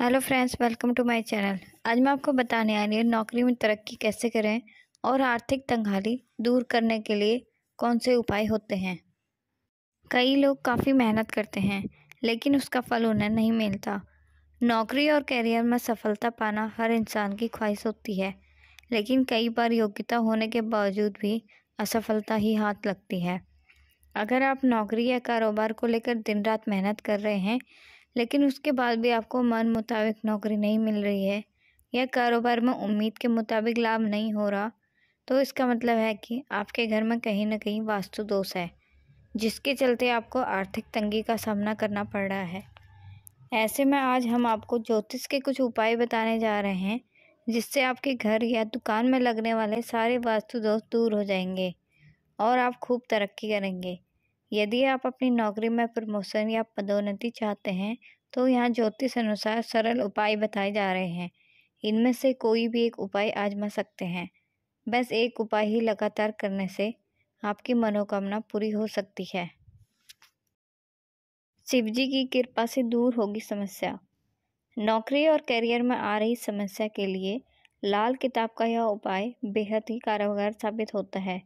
Hello friends welcome to my channel आज मैं आपको बताने आ रही हूँ नौकरी में तरक्की कैसे करें और आर्थिक तंगाली दूर करने के लिए कौन से उपाय होते हैं कई लोग काफ़ी मेहनत करते हैं लेकिन उसका फल उन्हें नहीं मिलता नौकरी और करियर में सफलता पाना हर इंसान की ख्वाहिश होती है लेकिन कई बार योग्यता होने के बावजूद भी असफलता ही हाथ लगती है अगर आप नौकरी या कारोबार को लेकर दिन रात मेहनत कर रहे हैं लेकिन उसके बाद भी आपको मन मुताबिक नौकरी नहीं मिल रही है या कारोबार में उम्मीद के मुताबिक लाभ नहीं हो रहा तो इसका मतलब है कि आपके घर में कहीं ना कहीं वास्तु दोष है जिसके चलते आपको आर्थिक तंगी का सामना करना पड़ रहा है ऐसे में आज हम आपको ज्योतिष के कुछ उपाय बताने जा रहे हैं जिससे आपके घर या दुकान में लगने वाले सारे वास्तु दोष दूर हो जाएंगे और आप खूब तरक्की करेंगे यदि आप अपनी नौकरी में प्रमोशन या पदोन्नति चाहते हैं तो यहाँ ज्योतिष अनुसार सरल उपाय बताए जा रहे हैं इनमें से कोई भी एक उपाय आजमा सकते हैं बस एक उपाय ही लगातार करने से आपकी मनोकामना पूरी हो सकती है शिव जी की कृपा से दूर होगी समस्या नौकरी और करियर में आ रही समस्या के लिए लाल किताब का यह उपाय बेहद ही कारगर साबित होता है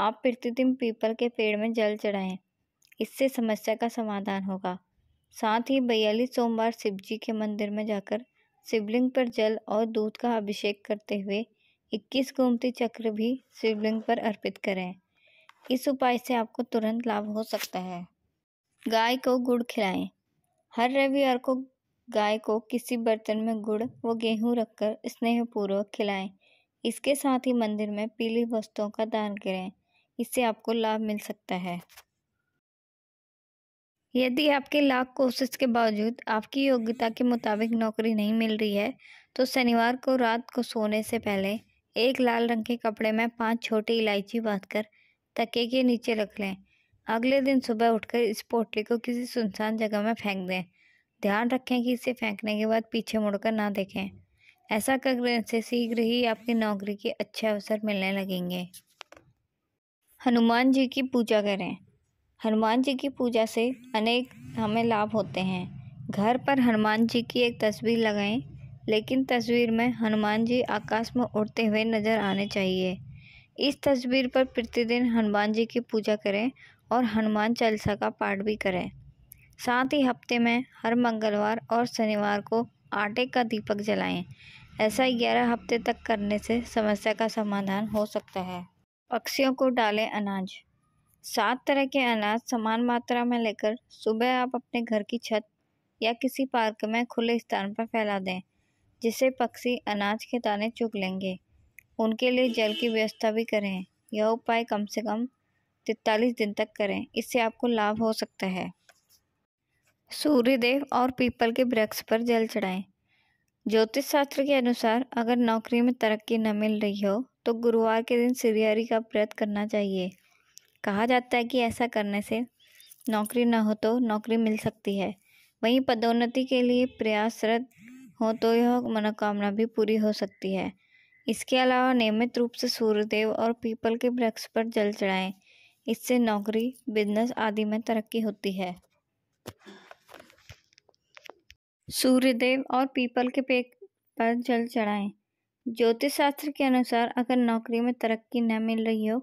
आप प्रतिदिन पीपल के पेड़ में जल चढ़ाएं इससे समस्या का समाधान होगा साथ ही बयालीस सोमवार जी के मंदिर में जाकर शिवलिंग पर जल और दूध का अभिषेक करते हुए इक्कीस गोमती चक्र भी शिवलिंग पर अर्पित करें इस उपाय से आपको तुरंत लाभ हो सकता है गाय को गुड़ खिलाएं हर रविवार को गाय को किसी बर्तन में गुड़ व गेहूं रखकर स्नेहपूर्वक खिलाएं इसके साथ ही मंदिर में पीली वस्तुओं का दान करें इससे आपको लाभ मिल सकता है यदि आपके लाख कोशिश के बावजूद आपकी योग्यता के मुताबिक नौकरी नहीं मिल रही है तो शनिवार को रात को सोने से पहले एक लाल रंग के कपड़े में पांच छोटी इलायची बांधकर तके के नीचे रख लें अगले दिन सुबह उठकर इस पोटली को किसी सुनसान जगह में फेंक दें ध्यान रखें कि इसे फेंकने के बाद पीछे मुड़कर ना देखें ऐसा करने से शीघ्र ही आपकी नौकरी के अच्छे अवसर मिलने लगेंगे हनुमान जी की पूजा करें हनुमान जी की पूजा से अनेक हमें लाभ होते हैं घर पर हनुमान जी की एक तस्वीर लगाएं लेकिन तस्वीर में हनुमान जी आकाश में उड़ते हुए नज़र आने चाहिए इस तस्वीर पर प्रतिदिन हनुमान जी की पूजा करें और हनुमान चालीसा का पाठ भी करें साथ ही हफ्ते में हर मंगलवार और शनिवार को आटे का दीपक जलाएं। ऐसा ग्यारह हफ्ते तक करने से समस्या का समाधान हो सकता है पक्षियों को डालें अनाज सात तरह के अनाज समान मात्रा में लेकर सुबह आप अपने घर की छत या किसी पार्क में खुले स्थान पर फैला दें जिससे पक्षी अनाज के दाने चुग लेंगे उनके लिए जल की व्यवस्था भी करें यह उपाय कम से कम तैतालीस दिन तक करें इससे आपको लाभ हो सकता है सूर्यदेव और पीपल के वृक्ष पर जल चढ़ाएं ज्योतिष शास्त्र के अनुसार अगर नौकरी में तरक्की न मिल रही हो तो गुरुवार के दिन सीरियरी का व्रत करना चाहिए कहा जाता है कि ऐसा करने से नौकरी न हो तो नौकरी मिल सकती है वहीं पदोन्नति के लिए प्रयासरत हो तो यह मनोकामना भी पूरी हो सकती है इसके अलावा नियमित रूप से सूर्यदेव और पीपल के वृक्ष पर जल चढ़ाएं इससे नौकरी बिजनेस आदि में तरक्की होती है सूर्यदेव और पीपल के पेड़ पर जल चढ़ाएं ज्योतिष शास्त्र के अनुसार अगर नौकरी में तरक्की न मिल रही हो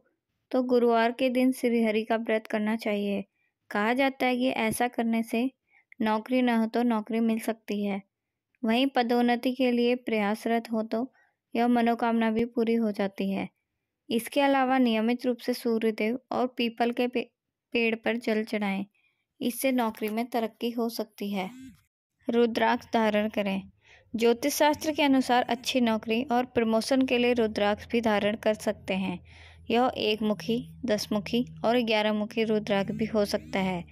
तो गुरुवार के दिन श्रीहरि का व्रत करना चाहिए कहा जाता है कि ऐसा करने से नौकरी न हो तो नौकरी मिल सकती है वहीं पदोन्नति के लिए प्रयासरत हो तो यह मनोकामना भी पूरी हो जाती है इसके अलावा नियमित रूप से सूर्यदेव और पीपल के पे, पेड़ पर जल चढ़ाएं इससे नौकरी में तरक्की हो सकती है रुद्राक्ष धारण करें ज्योतिष शास्त्र के अनुसार अच्छी नौकरी और प्रमोशन के लिए रुद्राक्ष भी धारण कर सकते हैं यह एक मुखी दस मुखी और ग्यारह मुखी रुद्राक्ष भी हो सकता है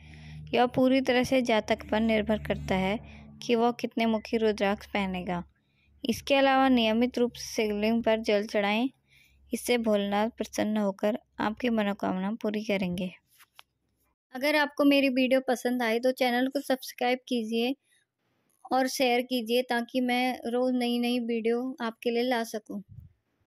यह पूरी तरह से जातक पर निर्भर करता है कि वह कितने मुखी रुद्राक्ष पहनेगा इसके अलावा नियमित रूप से शिवलिंग पर जल चढ़ाएं इससे भोलेनाथ प्रसन्न होकर आपकी मनोकामना पूरी करेंगे अगर आपको मेरी वीडियो पसंद आए तो चैनल को सब्सक्राइब कीजिए और शेयर कीजिए ताकि मैं रोज़ नई नई वीडियो आपके लिए ला सकूं